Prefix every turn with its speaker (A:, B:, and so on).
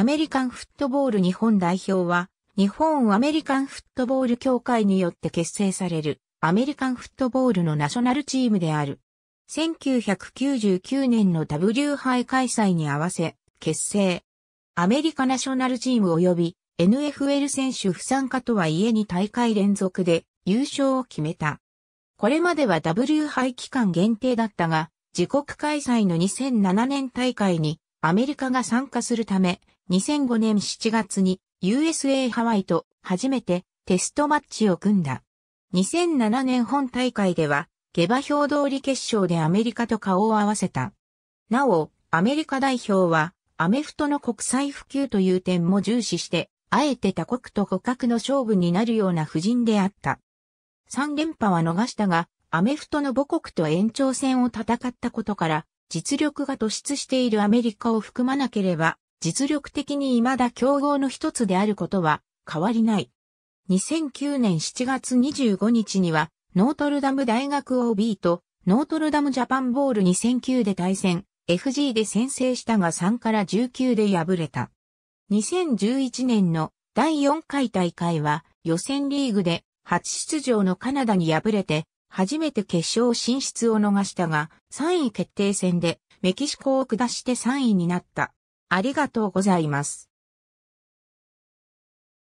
A: アメリカンフットボール日本代表は、
B: 日本アメリカンフットボール協会によって結成される、アメリカンフットボールのナショナルチームである。1999年の W 杯開催に合わせ、結成。アメリカナショナルチーム及び NFL 選手不参加とはいえに大会連続で優勝を決めた。これまでは W 杯期間限定だったが、自国開催の2007年大会にアメリカが参加するため、2005年7月に USA ハワイと初めてテストマッチを組んだ。2007年本大会では、下馬評通り決勝でアメリカと顔を合わせた。なお、アメリカ代表は、アメフトの国際普及という点も重視して、あえて他国と互角の勝負になるような布陣であった。3連覇は逃したが、アメフトの母国と延長戦を戦ったことから、実力が突出しているアメリカを含まなければ、実力的に未だ競合の一つであることは変わりない。2009年7月25日には、ノートルダム大学 OB とノートルダムジャパンボール2009で対戦、FG で先制したが3から19で敗れた。2011年の第4回大会は予選リーグで初出場のカナダに敗れて初めて決勝進出を逃したが3位決定戦でメキシコを下して
A: 3位になった。ありがとうございます。